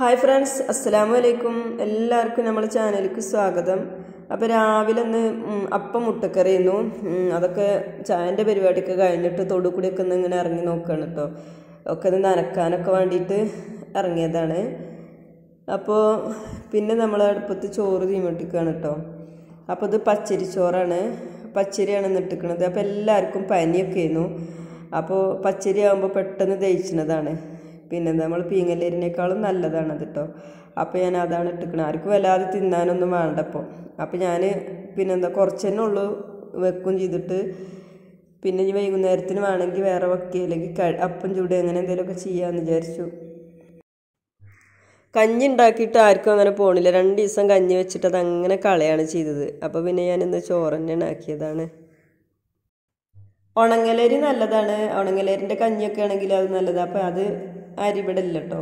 hi friends അസ്സലാമു അലൈക്കും എല്ലാവർക്കും നമ്മുടെ ചാനലിലേക്ക് സ്വാഗതം അപ്പോൾ രാവിലെ ഒന്ന് അപ്പം മുട്ടക്കറിയുന്നു അതൊക്കെ ചായൻ്റെ പരിപാടിയൊക്കെ കഴിഞ്ഞിട്ട് തൊടുകൂടിയൊക്കെ ഒന്ന് ഇങ്ങനെ ഇറങ്ങി നോക്കുകയാണ് കേട്ടോ ഒക്കെ ഒന്ന് നനക്കാനൊക്കെ വേണ്ടിയിട്ട് ഇറങ്ങിയതാണ് അപ്പോൾ പിന്നെ നമ്മൾ അടുപ്പത്ത് ചോറ് തീമിട്ടിക്കുകയാണ് കേട്ടോ അപ്പോൾ ഇത് പച്ചരി ചോറാണ് പച്ചരിയാണ് നിട്ടിക്കണത് അപ്പോൾ എല്ലാവർക്കും പനിയൊക്കെ ആയിരുന്നു അപ്പോൾ പച്ചരി ആകുമ്പോൾ പെട്ടെന്ന് ദഹിച്ചതാണ് പിന്നെ നമ്മൾ പീങ്ങലേരിനേക്കാളും നല്ലതാണ് അത് കേട്ടോ അപ്പോൾ ഞാൻ അതാണ് ഇട്ടിക്കണത് ആർക്കും വല്ലാതെ തിന്നാനൊന്നും വേണ്ടപ്പോൾ അപ്പോൾ ഞാൻ പിന്നെന്താ കുറച്ച് തന്നെ ഉള്ളൂ വെക്കും ചെയ്തിട്ട് പിന്നെ ഇനി വൈകുന്നേരത്തിന് വേണമെങ്കിൽ വേറെ വെക്കുക അല്ലെങ്കിൽ അപ്പം ചൂട് അങ്ങനെ എന്തെങ്കിലുമൊക്കെ ചെയ്യാമെന്ന് വിചാരിച്ചു കഞ്ഞി ഉണ്ടാക്കിയിട്ട് ആർക്കും അങ്ങനെ പോണില്ല രണ്ട് ദിവസം കഞ്ഞി വെച്ചിട്ട് അത് അങ്ങനെ കളയാണ് ചെയ്തത് അപ്പോൾ പിന്നെ ഞാൻ ഇന്ന് ചോറ് തന്നെയാണ് ആക്കിയതാണ് ഉണങ്ങലേരി നല്ലതാണ് ഉണങ്ങലേരിൻ്റെ കഞ്ഞിയൊക്കെ ആണെങ്കിൽ അത് നല്ലതാണ് അപ്പോൾ അത് അരി ഇവിടെ ഇല്ല കേട്ടോ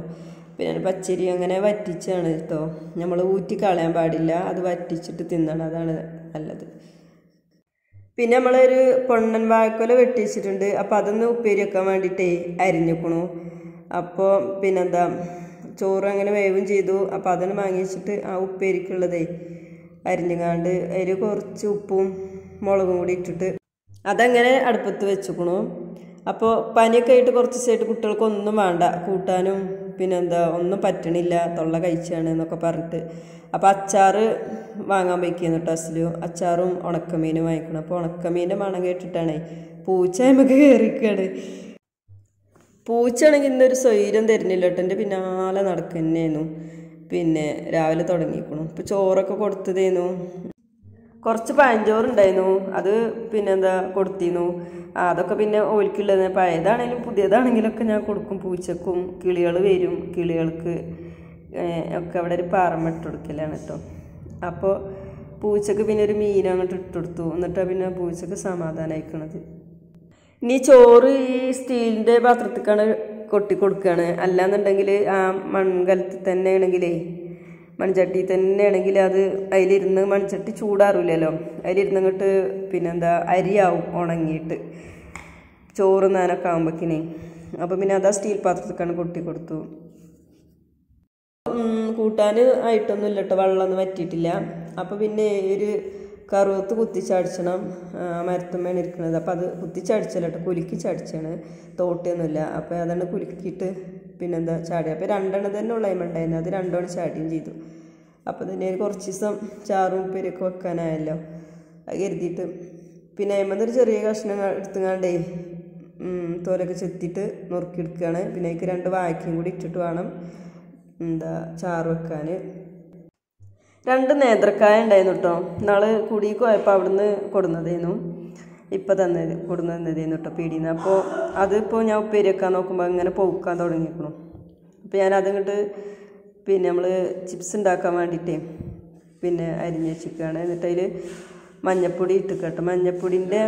പിന്നെ പച്ചരി അങ്ങനെ വറ്റിച്ചാണ് കേട്ടോ നമ്മൾ ഊറ്റി കളയാൻ പാടില്ല അത് വറ്റിച്ചിട്ട് തിന്നണം അതാണ് നല്ലത് പിന്നെ നമ്മളൊരു പൊണ്ണൻ വാഴക്കൊല വെട്ടിച്ചിട്ടുണ്ട് അപ്പോൾ അതൊന്ന് ഉപ്പേരി വെക്കാൻ വേണ്ടിയിട്ടേ അരിഞ്ഞിക്കണു അപ്പോൾ പിന്നെന്താ ചോറ് അങ്ങനെ വേവും ചെയ്തു അപ്പോൾ അതിന് വാങ്ങി വെച്ചിട്ട് ആ ഉപ്പേരിക്കുള്ളതേ അരിഞ്ഞുകാണ്ട് അതിൽ കുറച്ച് ഉപ്പും മുളകും കൂടി ഇട്ടിട്ട് അതങ്ങനെ അടുപ്പത്ത് വെച്ചുക്കണു അപ്പോൾ പനിയൊക്കെ ആയിട്ട് കുറച്ച് ദിവസമായിട്ട് കുട്ടികൾക്കൊന്നും വേണ്ട കൂട്ടാനും പിന്നെന്താ ഒന്നും പറ്റണില്ല തൊള്ള കഴിച്ചാണ് എന്നൊക്കെ പറഞ്ഞിട്ട് അപ്പോൾ അച്ചാറ് വാങ്ങാൻ കേട്ടോ ടെസ്റ്റിൽ അച്ചാറും ഉണക്കമീനും വാങ്ങിക്കണം അപ്പോൾ ഉണക്കമീൻ്റെ മണം കേട്ടിട്ടാണേ പൂച്ച നമുക്ക് കയറിക്കാണ് പൂച്ചയാണെങ്കിൽ ഇന്നൊരു സ്വൈരം തരുന്നില്ല കേട്ടോ എൻ്റെ പിന്നാലെ നടക്കുന്നേനു പിന്നെ രാവിലെ തുടങ്ങിക്കണു ഇപ്പോൾ ചോറൊക്കെ കൊടുത്തതേനു കുറച്ച് പഴഞ്ചോറുണ്ടായിരുന്നു അത് പിന്നെ എന്താ കൊടുത്തിരുന്നു അതൊക്കെ പിന്നെ ഓൽക്കുള്ളത് പഴയതാണെങ്കിലും പുതിയതാണെങ്കിലൊക്കെ ഞാൻ കൊടുക്കും പൂച്ചക്കും കിളികൾ വരും കിളികൾക്ക് ഒക്കെ അവിടെ ഒരു പാറമ ഇട്ട് കൊടുക്കലാണ് കേട്ടോ അപ്പോൾ പൂച്ചക്ക് പിന്നെ ഒരു മീൻ അങ്ങോട്ട് ഇട്ട് കൊടുത്തു എന്നിട്ടാണ് പിന്നെ പൂച്ചക്ക് സമാധാനമായിക്കണത് ഇനി ചോറ് ഈ സ്റ്റീലിൻ്റെ പാത്രത്തിക്കാണ് കൊട്ടി കൊടുക്കുകയാണ് അല്ലാന്നുണ്ടെങ്കിൽ ആ മൺകലത്തിൽ തന്നെ ആണെങ്കിലേ മൺചട്ടി ആണെങ്കിൽ അത് അതിലിരുന്ന് മൺചട്ടി ചൂടാറില്ലല്ലോ അതിലിരുന്നിങ്ങോട്ട് പിന്നെന്താ അരിയാവും ഉണങ്ങിയിട്ട് ചോറ് നാനൊക്കെ ആകുമ്പോഴേക്കിനെ അപ്പോൾ പിന്നെ അതാ സ്റ്റീൽ പാത്രത്തിലേക്കാണ് കൊട്ടി കൊടുത്തു കൂട്ടാൻ ആയിട്ടൊന്നും ഇല്ലട്ടോ വെള്ളമൊന്നും പറ്റിയിട്ടില്ല അപ്പോൾ പിന്നെ ഒരു കറുവത്ത് കുത്തിച്ചടിച്ചണം മരത്തുമ്മയാണ് ഇരിക്കുന്നത് അപ്പോൾ അത് കുത്തിച്ചടിച്ചല്ലോ കേട്ടോ കുലുക്കി ചടിച്ചാണ് തോട്ടിയൊന്നുമില്ല അപ്പോൾ അതാണ് കുലുക്കിയിട്ട് പിന്നെന്താ ചാടി അപ്പോൾ രണ്ടെണ്ണം തന്നെ ഉണ്ടായിരുന്നു അത് രണ്ടോണം ചാടിയും ചെയ്തു അപ്പോൾ തന്നെ കുറച്ച് ദിവസം ചാറും ഉപ്പേരിയൊക്കെ വെക്കാനായല്ലോ അത് കരുതിയിട്ട് പിന്നെ ഒരു ചെറിയ കഷ്ണം എടുത്തുങ്ങാണ്ടേ തോലൊക്കെ ചെത്തിയിട്ട് നുറുക്കിയെടുക്കുകയാണ് പിന്നെ അതിക്ക് രണ്ട് വാക്കിയും കൂടി ഇട്ടിട്ട് വേണം എന്താ ചാറ് വെക്കാൻ രണ്ട് നേന്ത്രക്കായ ഉണ്ടായിരുന്നു കേട്ടോ നാളെ കുടിയിൽ പോയപ്പോൾ അവിടുന്ന് കൊടുന്നതായിരുന്നു ഇപ്പം തന്നെ കൊടുന്ന് തന്നതേന്ന് കേട്ടോ പീടിയെന്ന് അപ്പോൾ അതിപ്പോൾ ഞാൻ ഉപ്പേരിയൊക്കെ നോക്കുമ്പോൾ ഇങ്ങനെ പൊക്കാൻ തുടങ്ങിയിരിക്കണം അപ്പോൾ ഞാൻ അതിങ്ങോട്ട് പിന്നെ നമ്മൾ ചിപ്സ് ഉണ്ടാക്കാൻ വേണ്ടിയിട്ടേ പിന്നെ അരിഞ്ഞ് വെച്ചിരിക്കുകയാണ് എന്നിട്ട് അതിൽ മഞ്ഞപ്പൊടി ഇട്ടിക്കട്ടെ മഞ്ഞപ്പൊടിൻ്റെ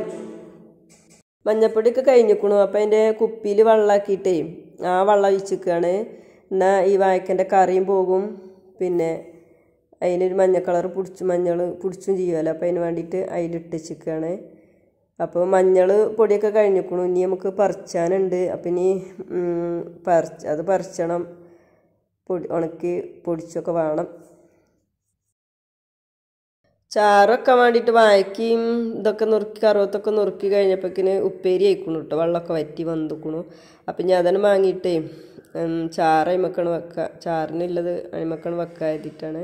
മഞ്ഞപ്പൊടിയൊക്കെ കഴിഞ്ഞിക്കണു അപ്പോൾ അതിൻ്റെ കുപ്പിയിൽ വെള്ളമാക്കിയിട്ടേ ആ വെള്ളം ഒഴിച്ചിരിക്കുകയാണ് എന്നാൽ ഈ വായക്കൻ്റെ കറിയും പോകും പിന്നെ അതിനൊരു മഞ്ഞ കളർ പിടിച്ച് മഞ്ഞൾ പിടിച്ചും ചെയ്യുമല്ലോ അപ്പോൾ അതിന് വേണ്ടിയിട്ട് അതിലിട്ട് വെച്ചിരിക്കുകയാണ് അപ്പോൾ മഞ്ഞൾ പൊടിയൊക്കെ കഴിഞ്ഞിരിക്കണു ഇനി നമുക്ക് പറിച്ചാനുണ്ട് അപ്പം ഇനി പറിച്ച് അത് പറിച്ചണം പൊടി ഉണക്കി പൊടിച്ചൊക്കെ വേണം ചാറൊക്കെ വേണ്ടിയിട്ട് വായക്കും ഇതൊക്കെ നുറുക്കി കറുവത്തൊക്കെ നുറുക്കി കഴിഞ്ഞപ്പോഴേക്കിന് ഉപ്പേരി ആയിക്കണു കേട്ടോ വെള്ളമൊക്കെ വറ്റി വന്നിക്കണു അപ്പം ഞാൻ അതിനെ വാങ്ങിയിട്ടേ ചാറ് അയിമക്കാണ് വെക്കുക ചാറിനുള്ളത് അയിമക്കാണ് വെക്കാതിട്ടാണ്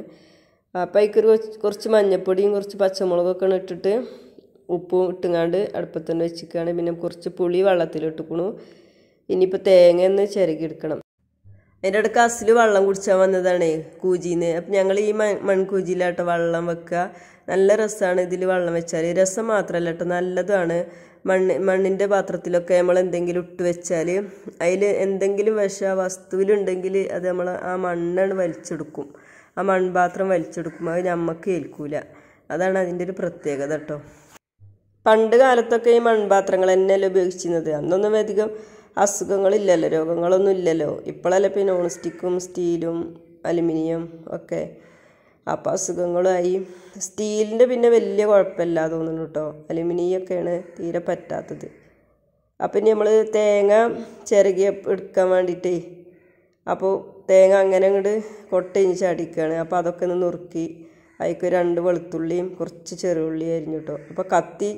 അപ്പം അതിക്കൊരു കുറച്ച് മഞ്ഞപ്പൊടിയും കുറച്ച് പച്ചമുളകൊക്കെ ഇട്ടിട്ട് ഉപ്പും ഇട്ടുങ്ങാണ്ട് അടുപ്പത്ത് തന്നെ വെച്ചിക്കാണ് പിന്നെ കുറച്ച് പുളി വെള്ളത്തിലിട്ടുക്കണു ഇനിയിപ്പോൾ തേങ്ങ ഒന്ന് ചിരകിയെടുക്കണം അതിൻ്റെ ഇടയ്ക്ക് അസിൽ വെള്ളം കുടിച്ചാൽ വന്നതാണ് കൂജിന്ന് അപ്പം ഞങ്ങൾ ഈ മൺകൂജിയിലാട്ടോ വെള്ളം വെക്കുക നല്ല രസമാണ് ഇതിൽ വെള്ളം വെച്ചാൽ രസം മാത്രമല്ല കേട്ടോ നല്ലതാണ് മണ്ണ് മണ്ണിൻ്റെ പാത്രത്തിലൊക്കെ നമ്മൾ എന്തെങ്കിലും ഇട്ട് വെച്ചാൽ അതിൽ എന്തെങ്കിലും വിഷ വസ്തുവിലുണ്ടെങ്കിൽ അത് നമ്മൾ ആ മണ്ണാണ് വലിച്ചെടുക്കും ആ മൺപാത്രം വലിച്ചെടുക്കും അത് നമുക്ക് ഏൽക്കൂല അതാണ് അതിൻ്റെ ഒരു പ്രത്യേകത കേട്ടോ പണ്ട് കാലത്തൊക്കെ ഈ മൺപാത്രങ്ങൾ തന്നെയല്ലേ ഉപയോഗിച്ചിരുന്നത് അന്നൊന്നും അധികം അസുഖങ്ങളില്ലല്ലോ രോഗങ്ങളൊന്നും ഇല്ലല്ലോ ഇപ്പോഴല്ലേ പിന്നെ നോൺ സ്റ്റിക്കും സ്റ്റീലും അലുമിനിയം ഒക്കെ അപ്പോൾ അസുഖങ്ങളുമായി സ്റ്റീലിൻ്റെ പിന്നെ വലിയ കുഴപ്പമില്ല തോന്നുന്നു കേട്ടോ അലുമിനിയൊക്കെയാണ് തീരെ പറ്റാത്തത് അപ്പം ഇനി നമ്മൾ തേങ്ങ ചിരകി എടുക്കാൻ വേണ്ടിയിട്ടേ അപ്പോൾ തേങ്ങ അങ്ങനെ അങ്ങോട്ട് കൊട്ടയിഞ്ഞ് ചാടിക്കുകയാണ് അപ്പോൾ അതൊക്കെ ഒന്ന് നുറുക്കി അതിക്ക് രണ്ട് വെളുത്തുള്ളിയും കുറച്ച് ചെറുള്ളി അരിഞ്ഞു കേട്ടോ അപ്പോൾ കത്തി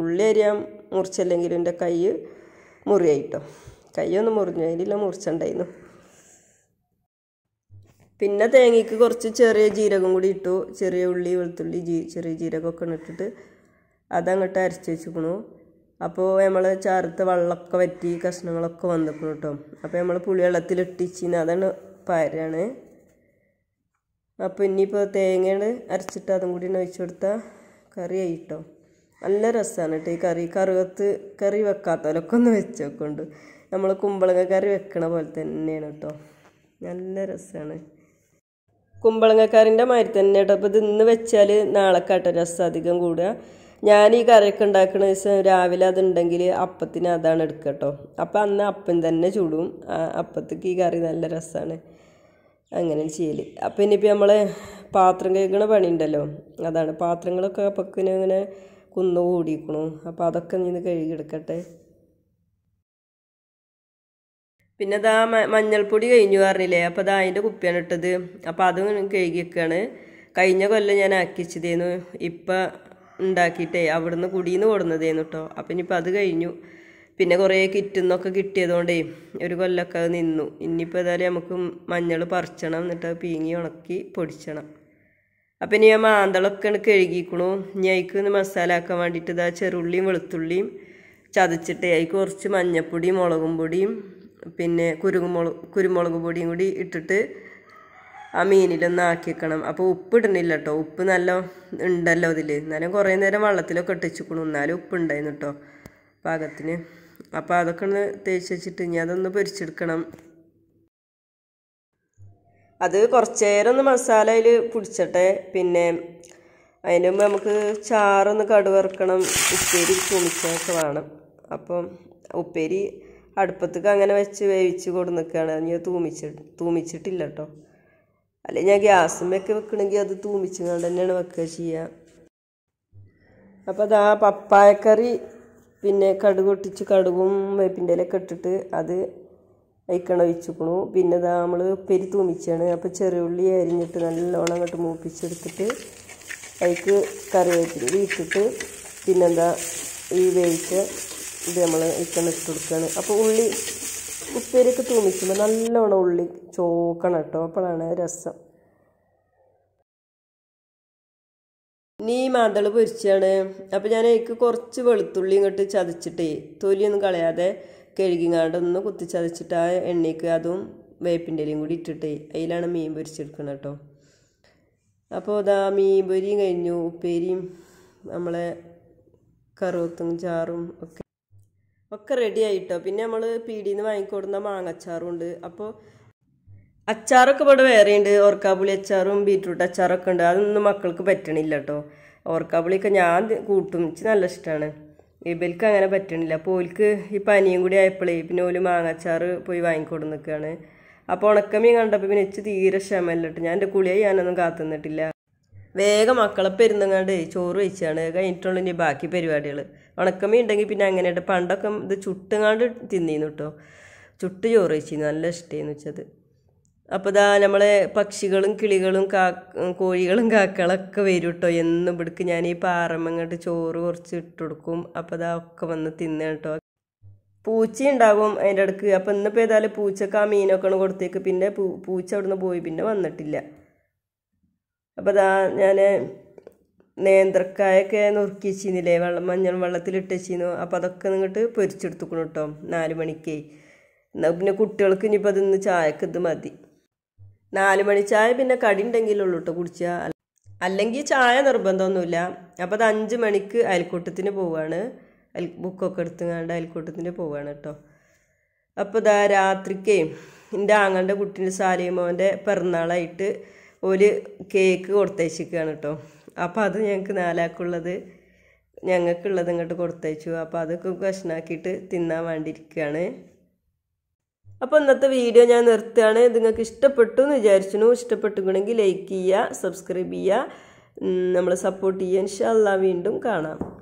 ഉള്ളി അരിയാൻ മുറിച്ചല്ലെങ്കിലും എൻ്റെ കൈ മുറിയായിട്ടോ കൈയൊന്ന് മുറിഞ്ഞു അതിലെല്ലാം മുറിച്ചുണ്ടായിരുന്നു പിന്നെ തേങ്ങയ്ക്ക് കുറച്ച് ചെറിയ ജീരകം കൂടി ഇട്ടു ചെറിയ ഉള്ളി വെളുത്തുള്ളി ജീ ചെറിയ ജീരകമൊക്കെ ഇട്ടിട്ട് അതങ്ങോട്ട് അരച്ച് വെച്ചിക്കണു അപ്പോൾ നമ്മൾ ചാരത്ത് വെള്ളമൊക്കെ വറ്റി കഷ്ണങ്ങളൊക്കെ വന്നിക്കണം കേട്ടോ അപ്പോൾ നമ്മൾ പുളി വെള്ളത്തിലിട്ടിച്ചിന് അതാണ് പാരാണ് അപ്പോൾ ഇനിയിപ്പോൾ തേങ്ങയാണ് അരച്ചിട്ട് അതും കൂടി ഒഴിച്ചു കൊടുത്താൽ കറി ആയിട്ടോ നല്ല രസമാണ് കേട്ടോ ഈ കറി കറുകത്ത് കറി വെക്കാത്തവരൊക്കെ ഒന്ന് വെച്ച് നോക്കുന്നുണ്ട് നമ്മൾ കുമ്പളങ്ങ കറി വെക്കണ പോലെ തന്നെയാണ് കേട്ടോ നല്ല രസമാണ് കറിൻ്റെ മാതിരി തന്നെ കേട്ടോ അപ്പോൾ ഇത് ഇന്ന് വെച്ചാൽ നാളെ കേട്ടോ രസം അധികം കൂടുക ഞാൻ ഈ കറിയൊക്കെ ഉണ്ടാക്കുന്ന ദിവസം രാവിലെ അതുണ്ടെങ്കിൽ അപ്പത്തിന് അതാണ് എടുക്കട്ടോ അപ്പം അന്ന് അപ്പം തന്നെ ചൂടും അപ്പത്തേക്ക് ഈ കറി നല്ല രസമാണ് അങ്ങനെ ചെയ്യല് അപ്പം ഇനിയിപ്പോൾ നമ്മൾ പാത്രം കഴുകണ പണിയുണ്ടല്ലോ അതാണ് പാത്രങ്ങളൊക്കെ പക്കിന് അങ്ങനെ കുന്ന് കൂടിയിരിക്കണു അപ്പോൾ അതൊക്കെ നിന്ന് കഴുകിയെടുക്കട്ടെ പിന്നെ ഇതാ മഞ്ഞൾപ്പൊടി കഴിഞ്ഞു പറഞ്ഞില്ലേ അപ്പോൾ അതാ അതിൻ്റെ കുപ്പിയാണ് ഇട്ടത് അപ്പോൾ അതും കഴുകിയൊക്കെയാണ് കഴിഞ്ഞ കൊല്ലം ഞാൻ ആക്കിച്ചതേന്നു ഇപ്പം ഉണ്ടാക്കിയിട്ടേ അവിടുന്ന് കുടിയിൽ നിന്ന് കൊടുന്നതേന്നു കേട്ടോ അപ്പം ഇനിയിപ്പോൾ അത് കഴിഞ്ഞു പിന്നെ കുറേ കിറ്റുന്നൊക്കെ കിട്ടിയതുകൊണ്ട് ഒരു കൊല്ലമൊക്കെ അത് നിന്നു ഇനിയിപ്പോൾ ഏതായാലും നമുക്ക് മഞ്ഞൾ പറിച്ചണം എന്നിട്ട് പീങ്ങി ഉണക്കി പൊടിച്ചണം അപ്പം ഇനി ആ മാന്തളൊക്കെ കഴുകിക്കണു ഇനി അതിക്ക് ഒന്ന് മസാല ആക്കാൻ വേണ്ടിയിട്ട് ഇതാ ചെറുള്ളിയും വെളുത്തുള്ളിയും ചതച്ചിട്ട് അതിക്ക് കുറച്ച് മഞ്ഞപ്പൊടിയും മുളകും പൊടിയും പിന്നെ കുരുമുളക് കുരുമുളക് പൊടിയും കൂടി ഇട്ടിട്ട് ആ മീനിലൊന്ന് ആക്കിക്കണം അപ്പോൾ ഉപ്പ് ഇടണില്ല കേട്ടോ ഉപ്പ് നല്ല ഉണ്ടല്ലോ അതിൽ എന്നാലും കുറേ നേരം വെള്ളത്തിലൊക്കെ ഇട്ടിച്ചിക്കണു എന്നാലും ഉപ്പ് ഉണ്ടായിരുന്നു കേട്ടോ പാകത്തിന് അപ്പോൾ അതൊക്കെ ഒന്ന് തേച്ച് വെച്ചിട്ട് ഇനി അതൊന്ന് പൊരിച്ചെടുക്കണം അത് കുറച്ച് നേരം ഒന്ന് മസാലയിൽ പിടിച്ചട്ടെ പിന്നെ അതിന് മുമ്പ് നമുക്ക് ചാറൊന്ന് കടുവറക്കണം ഉപ്പേരി ചുമിച്ചൊക്കെ വേണം അപ്പം ഉപ്പേരി അടുപ്പത്തേക്ക് അങ്ങനെ വെച്ച് വേവിച്ച് കൊടു നിൽക്കുകയാണ് ഞാൻ തൂമിച്ച് തൂമിച്ചിട്ടില്ല കേട്ടോ അല്ലെ ഞാൻ ഗ്യാസുമ്മൊക്കെ വെക്കണമെങ്കിൽ അത് കൊണ്ട് തന്നെയാണ് വെക്കുക ചെയ്യുക അപ്പോൾ അതാ പപ്പായക്കറി പിന്നെ കടുക് ഒട്ടിച്ച് കടുകും വേപ്പിൻ്റെ ഇലയൊക്കെ ഇട്ടിട്ട് അത് അയക്കണ ഒഴിച്ചിക്കണു പിന്നെ ഇതാ നമ്മൾ പെരി തൂമിച്ചാണ് അപ്പോൾ ചെറിയുള്ളി അരിഞ്ഞിട്ട് നല്ലോണം അങ്ങോട്ട് മൂപ്പിച്ചെടുത്തിട്ട് അതിക്ക് കറിവേപ്പില ഇട്ടിട്ട് പിന്നെന്താ ഈ വേവിച്ച ഇത് നമ്മൾ ഇക്കണം ഇട്ട് കൊടുക്കുകയാണ് അപ്പോൾ ഉള്ളി ഉപ്പേരിയൊക്കെ തൂമിക്കുമ്പോൾ നല്ലോണം ഉള്ളി ചോക്കണം കേട്ടോ അപ്പോഴാണ് രസം ഇനി ഈ പൊരിച്ചാണ് അപ്പോൾ ഞാൻ എനിക്ക് കുറച്ച് വെളുത്തുള്ളി ഇങ്ങോട്ട് ചതച്ചിട്ടേ തൊലിയൊന്നും കളയാതെ കഴുകിങ്ങാണ്ടൊന്ന് കുത്തി ചതച്ചിട്ട് ആ എണ്ണയ്ക്ക് അതും വേപ്പിൻ്റെ ഇലയും കൂടി ഇട്ടിട്ടേ അതിലാണ് മീൻ പൊരിച്ചെടുക്കുന്നത് കേട്ടോ അപ്പോൾ അതാ മീൻ പൊരിയും കഴിഞ്ഞു ഉപ്പേരിയും നമ്മളെ കറുവത്തും ചാറും ഒക്കെ ഒക്കെ റെഡി ആയിട്ടോ പിന്നെ നമ്മൾ പീടിയിൽ നിന്ന് വാങ്ങിക്കൊടുന്ന ഉണ്ട് അപ്പോൾ അച്ചാറൊക്കെ ഇവിടെ വേറെയുണ്ട് ഓർക്കാപുളി അച്ചാറും ബീറ്റ്റൂട്ട് അച്ചാറൊക്കെ ഉണ്ട് അതൊന്നും മക്കൾക്ക് പറ്റണില്ല കേട്ടോ ഓർക്കാപുളിയൊക്കെ ഞാൻ കൂട്ടും എനിക്ക് നല്ല ഇഷ്ടമാണ് ഇവൽക്ക് അങ്ങനെ പറ്റണില്ല അപ്പോൾ ഓൽക്ക് ഈ പനിയും കൂടി ആയപ്പോഴേ പിന്നെ ഓല് മാങ്ങാച്ചാറ് പോയി വാങ്ങിക്കൊണ്ട് നിൽക്കുകയാണ് അപ്പോൾ ഉണക്കമീൻ കണ്ടപ്പോൾ പിന്നെ എച്ച് തീരെ ക്ഷമല്ലിട്ട് ഞാൻ എൻ്റെ കുളിയെ ഞാനൊന്നും കാത്തുനിന്നിട്ടില്ല വേഗം മക്കളെ പെരുന്നങ്ങാണ്ട് ചോറ് വെച്ചാണ് കഴിഞ്ഞിട്ടുള്ള ഇനി ബാക്കി പരിപാടികൾ ഉണക്കമീൻ ഉണ്ടെങ്കിൽ പിന്നെ അങ്ങനെയായിട്ട് പണ്ടൊക്കെ ഇത് ചുട്ടുങ്ങാണ്ട് തിന്നിരുന്നു കേട്ടോ ചുട്ട് ചോറ് വെച്ചിരുന്നു നല്ല ഇഷ്ടമെന്ന് വെച്ചത് അപ്പോൾ ഇതാ നമ്മളെ പക്ഷികളും കിളികളും കാ കോഴികളും കാക്കകളൊക്കെ വരും കേട്ടോ എന്നും ഇവിടേക്ക് ഞാൻ ഈ പാറമ്മങ്ങോട്ട് ചോറ് കുറച്ച് ഇട്ട് കൊടുക്കും അപ്പോൾ ഇതാ ഒക്കെ വന്ന് തിന്നു കേട്ടോ പൂച്ച ഉണ്ടാകും അതിൻ്റെ അടുക്ക് അപ്പോൾ ഇന്നിപ്പോൾ ഏതായാലും പൂച്ചക്ക് ആ മീനൊക്കെ ആണ് കൊടുത്തേക്ക് പിന്നെ പൂ പൂച്ച അവിടുന്ന് പോയി പിന്നെ വന്നിട്ടില്ല അപ്പോൾ ഇതാ ഞാൻ നേന്ത്രക്കായൊക്കെ നുറുക്കി വെച്ചിരുന്നില്ലേ വെള്ളം മഞ്ഞൾ വെള്ളത്തിലിട്ട് വെച്ചിരുന്നു അപ്പോൾ അതൊക്കെ നിങ്ങോട്ട് പൊരിച്ചെടുത്തുക്കണു കേട്ടോ നാല് മണിക്കേ എന്നാൽ പിന്നെ കുട്ടികൾക്ക് ഇനിയിപ്പോൾ അതിന്ന് ചായക്ക് ഇത് മതി നാല് മണി ചായ പിന്നെ കടി ഉണ്ടെങ്കിലുള്ളൂ കേട്ടോ കുടിച്ചാൽ അല്ലെങ്കിൽ ചായ നിർബന്ധമൊന്നുമില്ല അപ്പോൾ അത് അഞ്ച് മണിക്ക് അയൽക്കൂട്ടത്തിന് പോവുകയാണ് അൽ ബുക്കൊക്കെ എടുത്തുകൊണ്ട് അയൽക്കൂട്ടത്തിന് പോവുകയാണ് കേട്ടോ അപ്പോൾ ഇതാ രാത്രിക്കേ എൻ്റെ ആങ്ങളുടെ കുട്ടീൻ്റെ സാലിമോൻ്റെ പിറന്നാളായിട്ട് ഒരു കേക്ക് കൊടുത്തയച്ചിരിക്കുകയാണ് കേട്ടോ അപ്പോൾ അത് ഞങ്ങൾക്ക് നാലാക്കുള്ളത് ഞങ്ങൾക്കുള്ളത് ഇങ്ങോട്ട് കൊടുത്തയച്ചു അപ്പോൾ അതൊക്കെ കഷ്ണാക്കിയിട്ട് തിന്നാൻ വേണ്ടിയിരിക്കുകയാണ് അപ്പോൾ ഇന്നത്തെ വീഡിയോ ഞാൻ നിർത്തുകയാണ് ഇത് നിങ്ങൾക്ക് ഇഷ്ടപ്പെട്ടു എന്ന് വിചാരിച്ചു ഇഷ്ടപ്പെട്ടുകയാണെങ്കിൽ ലൈക്ക് ചെയ്യുക സബ്സ്ക്രൈബ് ചെയ്യുക നമ്മളെ സപ്പോർട്ട് ചെയ്യുക ഇൻഷാല്ല വീണ്ടും കാണാം